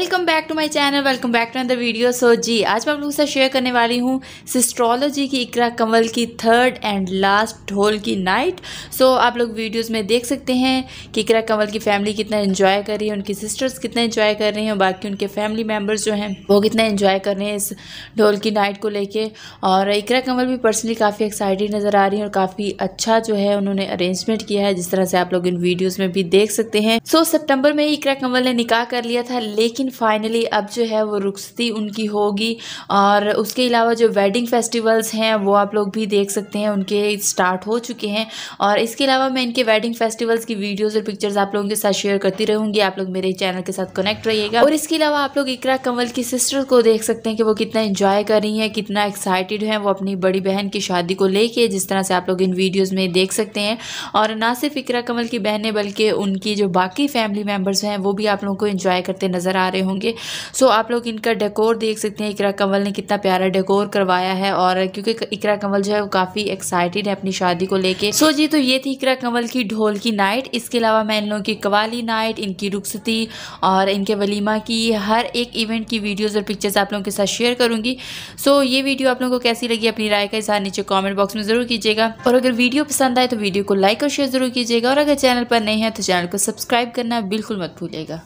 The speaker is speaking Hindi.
welcome back to my channel welcome back to another video so जी आज मैं आप लोगों के साथ शेयर करने वाली हूँ सिस्ट्रोलॉजी की इकरा कंवल की थर्ड एंड लास्ट ढोल की नाइट सो so, आप लोग वीडियोस में देख सकते हैं कि इकरा कंवल की फैमिली कितना एंजॉय कर रही है उनकी सिस्टर्स कितना एंजॉय कर रही हैं बाकी उनके फैमिली मेम्बर्स जो हैं वो कितना इन्जॉय कर रहे हैं इस ढोल की नाइट को लेकर और इकरा कंवल भी पर्सनली काफ़ी एक्साइटेड नज़र आ रही है और काफ़ी अच्छा जो है उन्होंने अरेंजमेंट किया है जिस तरह से आप लोग इन वीडियोज़ में भी देख सकते हैं सो so, सेप्टेम्बर में ही इकरा कंवल ने निकाह कर लिया था लेकिन फ़ाइनली अब जो है वो रुखसती उनकी होगी और उसके अलावा जो वेडिंग फेस्टिवल्स हैं वो आप लोग भी देख सकते हैं उनके स्टार्ट हो चुके हैं और इसके अलावा मैं इनके वेडिंग फेस्टिवल्स की वीडियोज़ और पिक्चर्स आप लोगों के साथ शेयर करती रहूँगी आप लोग मेरे चैनल के साथ कनेक्ट रहिएगा और इसके अलावा आप लोग इकरा कंवल की सिस्टर को देख सकते हैं कि वो कितना इन्जॉय कर रही हैं कितना एक्साइटेड हैं वो अपनी बड़ी बहन की शादी को लेके जिस तरह से आप लोग इन वीडियोज़ में देख सकते हैं और ना सिर्फ इकरा कंवल की बहन है बल्कि उनकी जो बाकी फैमिली मेम्बर्स हैं वो भी आप लोगों को इन्जॉय करते नज़र आ रहे होंगे सो आप लोग इनका डेकोर देख सकते हैं इकरा कंवल ने कितना प्यारा डेकोर करवाया है और क्योंकि इकरा कंवल जो है वो काफ़ी एक्साइटेड है अपनी शादी को लेके सो जी तो ये थी इकरा कंवल की ढोल की नाइट इसके अलावा मैं इन लोगों की कवाली नाइट इनकी रुखसती और इनके वलीमा की हर एक इवेंट की वीडियोज़ और पिक्चर्स आप लोगों के साथ शेयर करूँगी सो ये वीडियो आप लोगों को कैसी लगी अपनी राय का इजहार नीचे कॉमेंट बॉक्स में ज़रूर कीजिएगा और अगर वीडियो पसंद आए तो वीडियो को लाइक और शेयर ज़रूर कीजिएगा और अगर चैनल पर नहीं है तो चैनल को सब्सक्राइब करना बिल्कुल मत भूलिएगा